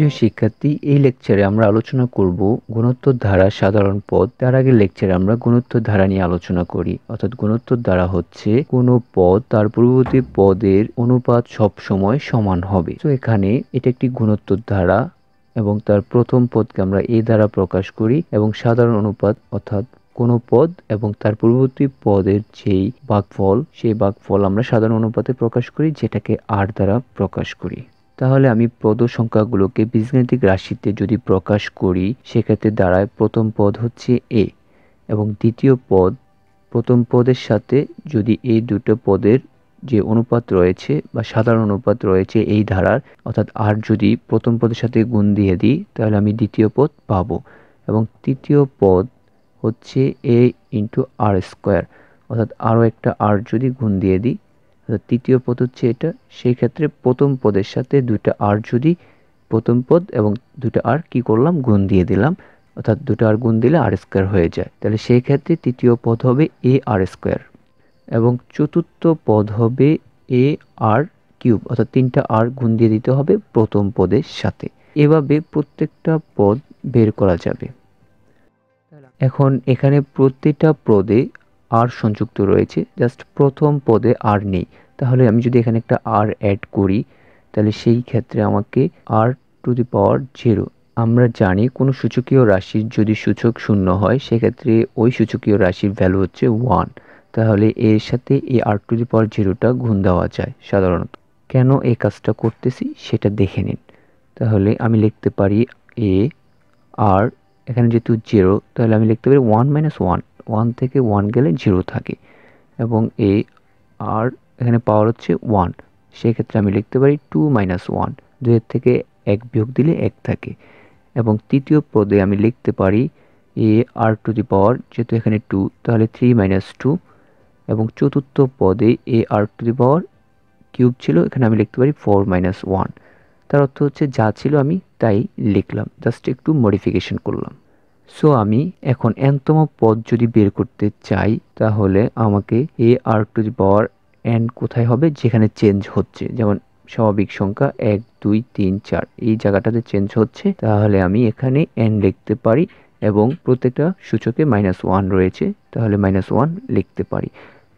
প্রিয় শিক্ষার্থী এই লেকচারে আমরা আলোচনা করব গুণোত্তর ধারা সাধারণ পদ তার আগে লেকচারে আমরা গুণোত্তর ধারা নিয়ে আলোচনা করি অর্থাৎ গুণোত্তর ধারা হচ্ছে কোন পদ তার পূর্ববর্তী পদের অনুপাত সব সময় সমান হবে তো এখানে এটা একটি গুণোত্তর ধারা এবং তার প্রথম পদকে আমরা এ দ্বারা প্রকাশ করি এবং সাধারণ অনুপাত অর্থাৎ কোনো পদ এবং তার পূর্ববর্তী পদের যেই বাঘফল সেই বাঘফল আমরা সাধারণ অনুপাতে প্রকাশ করি যেটাকে আর দ্বারা প্রকাশ করি তাহলে আমি পদ সংখ্যাগুলোকে বীজগাণিতিক রাশিতে যদি প্রকাশ করি সেক্ষেত্রে দাঁড়ায় প্রথম পদ হচ্ছে এ এবং দ্বিতীয় পদ প্রথম পদের সাথে যদি এই দুটো পদের যে অনুপাত রয়েছে বা সাধারণ অনুপাত রয়েছে এই ধারার অর্থাৎ আর যদি প্রথম পদের সাথে গুণ দিয়ে দিই তাহলে আমি দ্বিতীয় পদ পাবো এবং তৃতীয় পদ হচ্ছে এ ইন্টু আর স্কোয়ার অর্থাৎ আরও একটা আর যদি গুণ দিয়ে দিই তৃতীয় পদ হচ্ছে এটা সেই ক্ষেত্রে প্রথম পদের সাথে দুইটা আর যদি প্রথম পদ এবং দুটো আর কি করলাম গুণ দিয়ে দিলাম অর্থাৎ দুটো আর গুণ দিলে আর স্কোয়ার হয়ে যায় তাহলে সেই ক্ষেত্রে তৃতীয় পদ হবে এ আর স্কোয়ার এবং চতুর্থ পদ হবে এ আর কিউব অর্থাৎ তিনটা আর গুণ দিয়ে দিতে হবে প্রথম পদের সাথে এভাবে প্রত্যেকটা পদ বের করা যাবে এখন এখানে প্রতিটা পদে আর সংযুক্ত রয়েছে জাস্ট প্রথম পদে আর নেই তাহলে আমি যদি এখানে একটা আর অ্যাড করি তাহলে সেই ক্ষেত্রে আমাকে আর টু দি পাওয়ার জিরো আমরা জানি কোনো সূচকীয় রাশির যদি সূচক শূন্য হয় সেক্ষেত্রে ওই সূচকীয় রাশির ভ্যালু হচ্ছে ওয়ান তাহলে এর সাথে এই আর টু দি পাওয়ার জিরোটা গুণ দেওয়া যায় সাধারণত কেন এই কাজটা করতেছি সেটা দেখে নিন তাহলে আমি লিখতে পারি এ আর এখানে যেহেতু জিরো তাহলে আমি লিখতে পারি ওয়ান মাইনাস ওয়ান ওয়ান থেকে ওয়ান গেলে জিরো থাকে এবং এ আর এখানে পাওয়ার হচ্ছে ওয়ান সেক্ষেত্রে আমি লিখতে পারি টু মাইনাস ওয়ান দুয়ের থেকে এক বিয়োগ দিলে এক থাকে এবং তৃতীয় পদে আমি লিখতে পারি এ আর টু দি পাওয়ার যেহেতু এখানে টু তাহলে থ্রি মাইনাস টু এবং চতুর্থ পদে এ r to the power cube ছিল এখানে আমি লিখতে পারি ফোর মাইনাস ওয়ান তার অর্থ হচ্ছে যা ছিল আমি তাই লিখলাম জাস্ট একটু মডিফিকেশন করলাম সো আমি এখন এনতম পদ যদি বের করতে চাই তাহলে আমাকে এ r to the power and কোথায় হবে যেখানে চেঞ্জ হচ্ছে যেমন স্বাভাবিক সংখ্যা এক দুই তিন চার এই জায়গাটাতে চেঞ্জ হচ্ছে তাহলে আমি এখানে অ্যান্ড লিখতে পারি এবং প্রত্যেকটা সূচকে মাইনাস ওয়ান রয়েছে তাহলে মাইনাস ওয়ান লিখতে পারি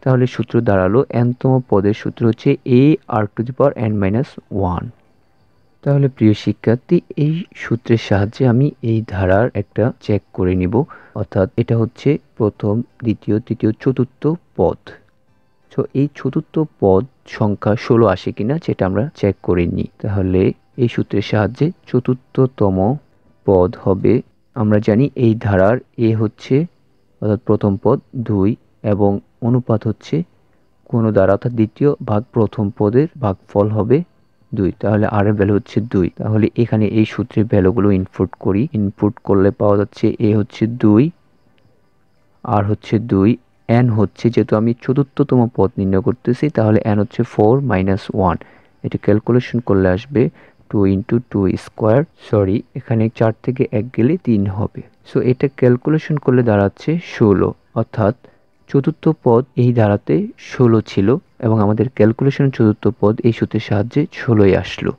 তাহলে সূত্র দাঁড়ালো এনতম পদের সূত্র হচ্ছে a r to the power n minus one তাহলে প্রিয় শিক্ষার্থী এই সূত্রের সাহায্যে আমি এই ধারার একটা চেক করে নিব অর্থাৎ এটা হচ্ছে প্রথম দ্বিতীয় তৃতীয় চতুর্থ পদ তো এই চতুর্থ পদ সংখ্যা ষোলো আসে কিনা সেটা আমরা চেক করে নিই তাহলে এই সূত্রের সাহায্যে চতুর্থতম পদ হবে আমরা জানি এই ধারার এ হচ্ছে অর্থাৎ প্রথম পদ দুই এবং অনুপাত হচ্ছে কোনো দ্বারা অর্থাৎ দ্বিতীয় ভাগ প্রথম পদের ভাগফল হবে দুই তাহলে আর এর ভ্যালু হচ্ছে দুই তাহলে এখানে এই সূত্রের ভ্যালুগুলো ইনপুট করি ইনপুট করলে পাওয়া যাচ্ছে এ হচ্ছে দুই আর হচ্ছে দুই এন হচ্ছে যেহেতু আমি চতুর্থতম পদ নির্ণয় করতেছি তাহলে এন হচ্ছে ফোর মাইনাস ওয়ান এটা ক্যালকুলেশন করলে আসবে two into two square sorry এখানে চার থেকে এক গেলে তিন হবে সো এটা ক্যালকুলেশন করলে দাঁড়াচ্ছে ষোলো অর্থাৎ চতুর্থ পদ এই ধারাতে ষোলো ছিল এবং আমাদের ক্যালকুলেশন চতুর্থ পদ এই সূত্রের সাহায্যে ষোলোই আসলো